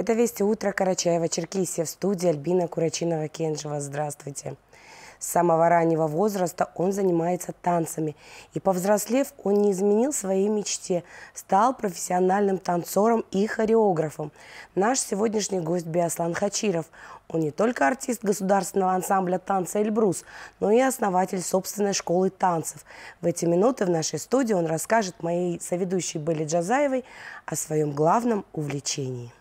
Это «Вести утра» Карачаева, Черкисия, в студии Альбина Курачинова-Кенжева. Здравствуйте. С самого раннего возраста он занимается танцами. И повзрослев, он не изменил своей мечте. Стал профессиональным танцором и хореографом. Наш сегодняшний гость Биаслан Хачиров. Он не только артист государственного ансамбля танца «Эльбрус», но и основатель собственной школы танцев. В эти минуты в нашей студии он расскажет моей соведущей Белли Джазаевой о своем главном увлечении.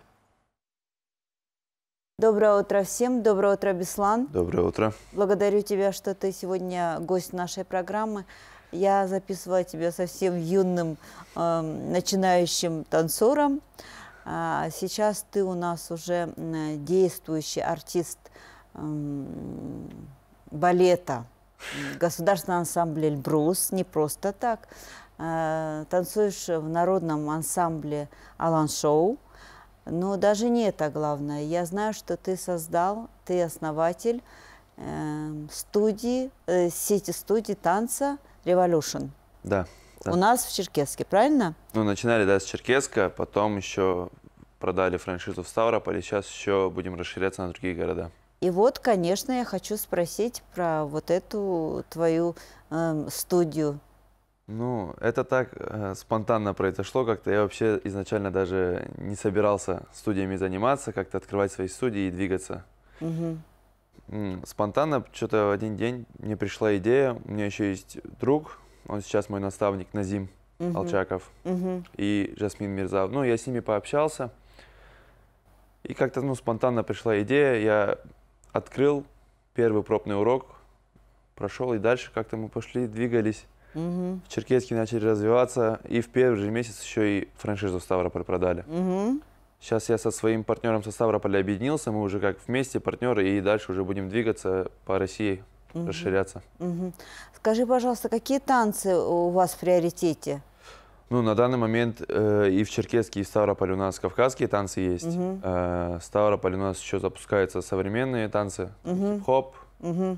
Доброе утро всем. Доброе утро, Беслан. Доброе утро. Благодарю тебя, что ты сегодня гость нашей программы. Я записывала тебя совсем юным э, начинающим танцором. А сейчас ты у нас уже действующий артист э, балета государственного ансамбля «Эльбрус». Не просто так. Э, танцуешь в народном ансамбле «Алан Шоу». Но даже не это главное. Я знаю, что ты создал, ты основатель э, студии, э, сети студии танца Revolution. Да, да. У нас в Черкеске, правильно? Ну, начинали, да, с Черкеска, потом еще продали франшизу в Ставрополь, и сейчас еще будем расширяться на другие города. И вот, конечно, я хочу спросить про вот эту твою э, студию ну, это так э, спонтанно произошло как-то. Я вообще изначально даже не собирался студиями заниматься, как-то открывать свои студии и двигаться. Угу. спонтанно что-то в один день мне пришла идея. У меня еще есть друг, он сейчас мой наставник Назим угу. Алчаков угу. и Жасмин Мирзав. Ну, я с ними пообщался. И как-то ну, спонтанно пришла идея. Я открыл первый пробный урок, прошел, и дальше как-то мы пошли, двигались. Угу. В Черкеске начали развиваться, и в первый же месяц еще и франшизу Ставрополь продали. Угу. Сейчас я со своим партнером со Ставрополя объединился, мы уже как вместе партнеры, и дальше уже будем двигаться по России, угу. расширяться. Угу. Скажи, пожалуйста, какие танцы у вас в приоритете? Ну, на данный момент э, и в Черкеске, и в Ставрополе у нас кавказские танцы есть. Угу. Э, в Ставрополе у нас еще запускаются современные танцы, угу. хип-хоп. Угу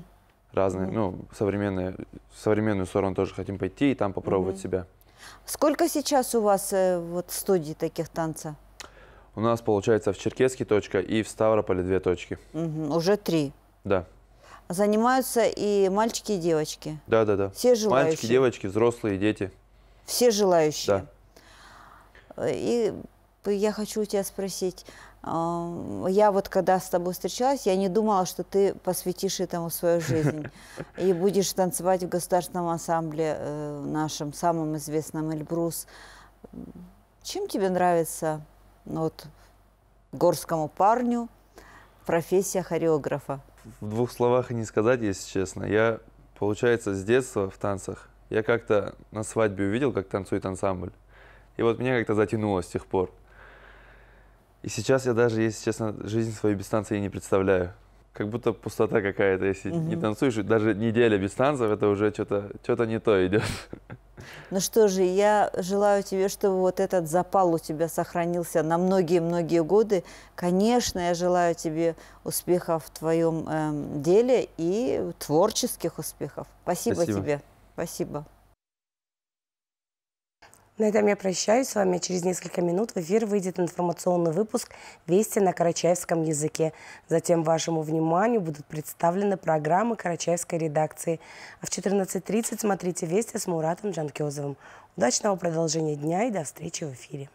разные, ну, современные, в современную сторону тоже хотим пойти и там попробовать mm себя. Сколько сейчас у вас э, вот студий таких танца? У нас получается в Черкеске точка и в Ставрополе две точки. Угу, уже три. Да. Занимаются и мальчики, и девочки. Да, да, да. Все желающие. Мальчики, девочки, взрослые, дети. Все желающие. Да. Э, и я хочу у тебя спросить, я вот когда с тобой встречалась, я не думала, что ты посвятишь этому свою жизнь и будешь танцевать в государственном ансамбле э, нашем, самом известном Эльбрус. Чем тебе нравится вот, горскому парню профессия хореографа? В двух словах и не сказать, если честно. Я, получается, с детства в танцах, я как-то на свадьбе увидел, как танцует ансамбль. И вот меня как-то затянуло с тех пор. И сейчас я даже, если честно, жизнь свою без танца я не представляю. Как будто пустота какая-то, если угу. не танцуешь, даже неделя без танцев, это уже что-то что не то идет. Ну что же, я желаю тебе, чтобы вот этот запал у тебя сохранился на многие-многие годы. Конечно, я желаю тебе успехов в твоем э, эм, деле и творческих успехов. Спасибо, Спасибо. тебе. Спасибо. На этом я прощаюсь с вами. Через несколько минут в эфир выйдет информационный выпуск «Вести на карачаевском языке». Затем вашему вниманию будут представлены программы карачаевской редакции. А в 14.30 смотрите «Вести» с Муратом Джанкезовым. Удачного продолжения дня и до встречи в эфире.